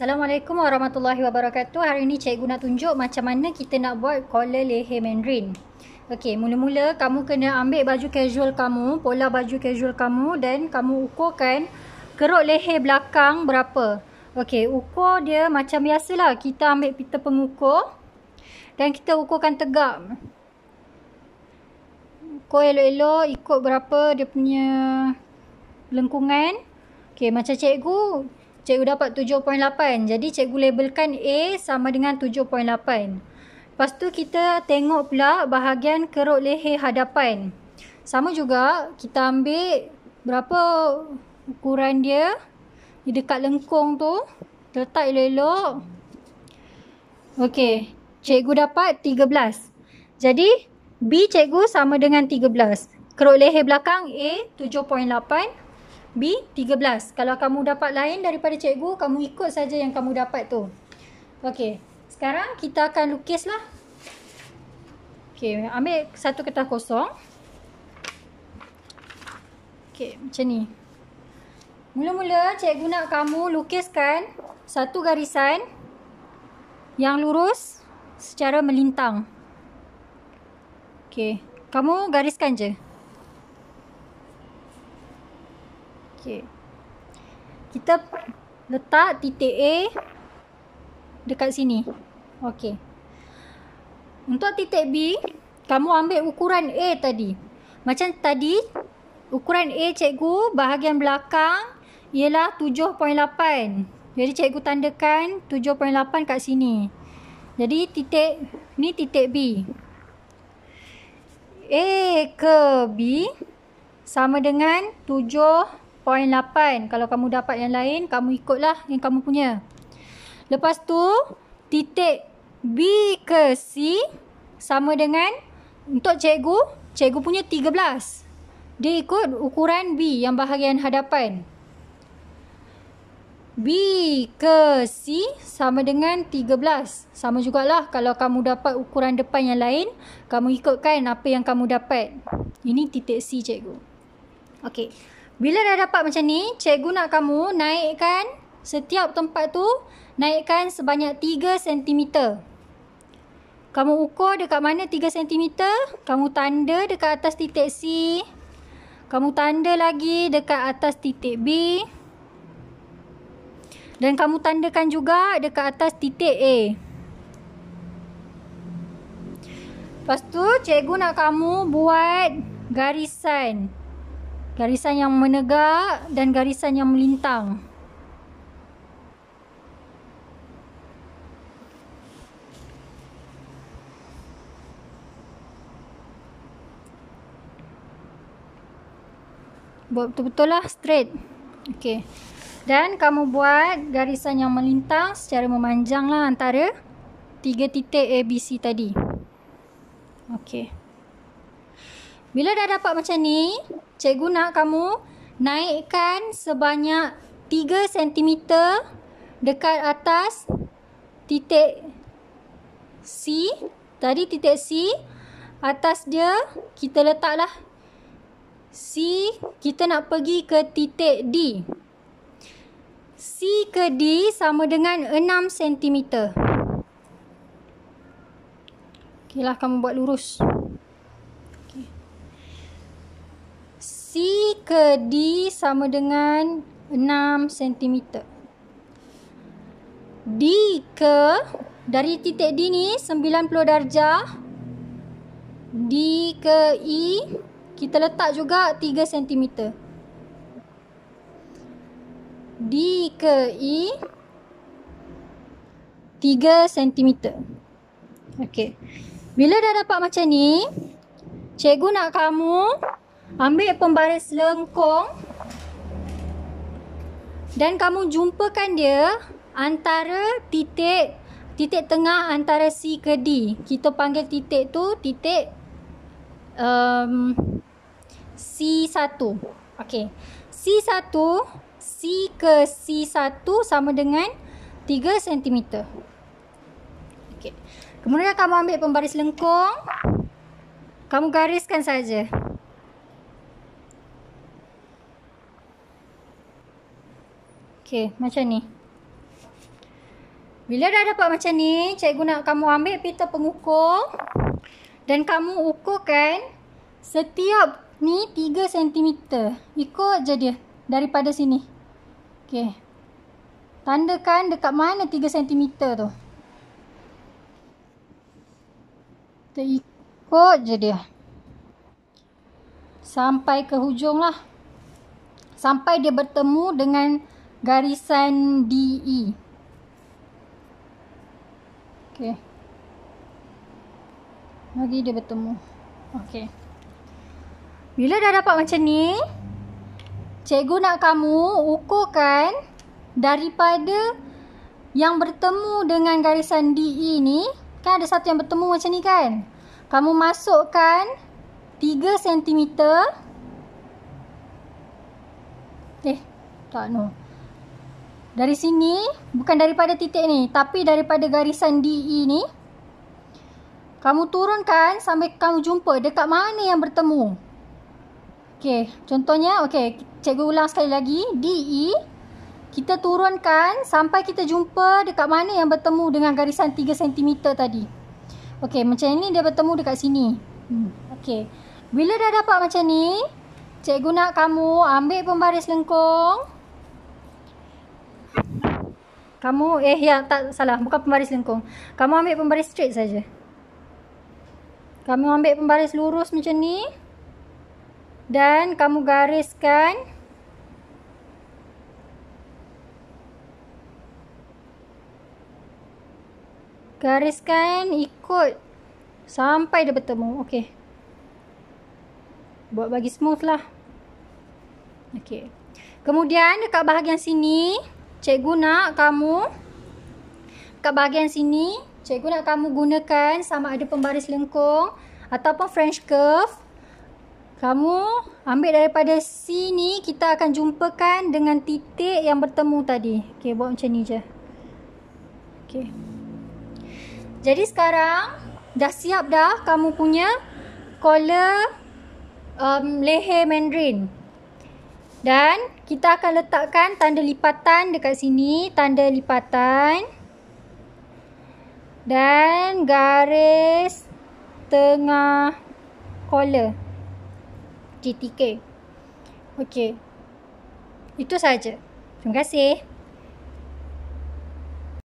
Assalamualaikum warahmatullahi wabarakatuh. Hari ini cikgu nak tunjuk macam mana kita nak buat collar leher mandarin. Okey, mula-mula kamu kena ambil baju casual kamu, pola baju casual kamu dan kamu ukurkan kerut leher belakang berapa. Okey, ukur dia macam biasalah. Kita ambil pita pengukur dan kita ukurkan tegak. Ukur elok-elok ikut berapa dia punya lengkungan. Okey, macam cikgu cikgu dapat 7.8. Jadi cikgu labelkan A sama dengan 7.8. Lepas tu kita tengok pula bahagian kerut leher hadapan. Sama juga kita ambil berapa ukuran dia di dekat lengkung tu. Letak elok-elok. Okey, cikgu dapat 13. Jadi B cikgu sama dengan 13. Kerut leher belakang A 7.8. B 13. Kalau kamu dapat lain daripada cikgu, kamu ikut saja yang kamu dapat tu. Okey. Sekarang kita akan lukislah. Okey, ambil satu kertas kosong. Okey, macam ni. Mula-mula cikgu nak kamu lukiskan satu garisan yang lurus secara melintang. Okey, kamu gariskan je. Okay, Kita letak titik A dekat sini. Okay. Untuk titik B, kamu ambil ukuran A tadi. Macam tadi, ukuran A cikgu bahagian belakang ialah 7.8. Jadi cikgu tandakan 7.8 kat sini. Jadi titik ni titik B. A ke B sama dengan 0.8. Kalau kamu dapat yang lain, kamu ikutlah yang kamu punya. Lepas tu, titik B ke C sama dengan untuk cikgu, cikgu punya 13. Dia ikut ukuran B yang bahagian hadapan. B ke C sama dengan 13. Sama jugalah kalau kamu dapat ukuran depan yang lain, kamu ikutkan apa yang kamu dapat. Ini titik C cikgu. Okey. Bila dah dapat macam ni, cikgu nak kamu naikkan setiap tempat tu, naikkan sebanyak 3 cm. Kamu ukur dekat mana 3 cm, kamu tanda dekat atas titik C, kamu tanda lagi dekat atas titik B, dan kamu tandakan juga dekat atas titik A. Lepas tu, cikgu nak kamu buat garisan. Garisan garisan yang menegak dan garisan yang melintang. Buat betul-betul lah straight. Okey. Dan kamu buat garisan yang melintang secara memanjang lah antara tiga titik ABC tadi. Okey. Bila dah dapat macam ni, cikgu nak kamu naikkan sebanyak 3 cm dekat atas titik C. Tadi titik C, atas dia kita letaklah C, kita nak pergi ke titik D. C ke D sama dengan 6 cm. Okeylah kamu buat Lurus. ke D sama dengan 6 cm. D ke dari titik D ni 90 darjah. D ke E kita letak juga 3 cm. D ke E 3 cm. Okey. Bila dah dapat macam ni, cikgu nak kamu Ambil pembaris lengkung dan kamu jumpakan dia antara titik titik tengah antara C ke D. Kita panggil titik tu titik um, C1. Okey. C1 C ke C1 sama dengan 3 cm. Okey. Kemudian kamu ambil pembaris lengkung. Kamu gariskan saja. Okey, macam ni. Bila dah dapat macam ni, cikgu nak kamu ambil pita pengukur dan kamu ukurkan setiap ni 3 cm. Ikut je dia daripada sini. Okey. Tandakan dekat mana 3 cm tu. Kita ikut je dia. Sampai ke hujung lah. Sampai dia bertemu dengan garisan DE. Okey. Lagi dia bertemu. Okey. Bila dah dapat macam ni, cikgu nak kamu ukurkan daripada yang bertemu dengan garisan DE ni, kan ada satu yang bertemu macam ni kan? Kamu masukkan 3 cm. Eh, tak no. Dari sini, bukan daripada titik ni, tapi daripada garisan DE ni. Kamu turunkan sampai kamu jumpa dekat mana yang bertemu. Okey, contohnya, okey, cikgu ulang sekali lagi. DE, kita turunkan sampai kita jumpa dekat mana yang bertemu dengan garisan 3 cm tadi. Okey, macam ni dia bertemu dekat sini. Hmm, okey. Bila dah dapat macam ni, cikgu nak kamu ambil pembaris lengkung. Kamu eh ya tak salah bukan pembaris lengkung. Kamu ambil pembaris straight saja. Kamu ambil pembaris lurus macam ni. Dan kamu gariskan Gariskan ikut sampai dia bertemu. Okey. Buat bagi smooth lah. Okey. Kemudian dekat bahagian sini, Cikgu nak kamu kat bahagian sini, cikgu nak kamu gunakan sama ada pembaris lengkung ataupun French curve. Kamu ambil daripada sini, kita akan jumpakan dengan titik yang bertemu tadi. Okey, buat macam ni je. Okey. Jadi sekarang, dah siap dah kamu punya collar um, leher mandarin. Dan kita akan letakkan tanda lipatan dekat sini. Tanda lipatan. Dan garis tengah collar. GTK. Okey. Itu saja. Terima kasih.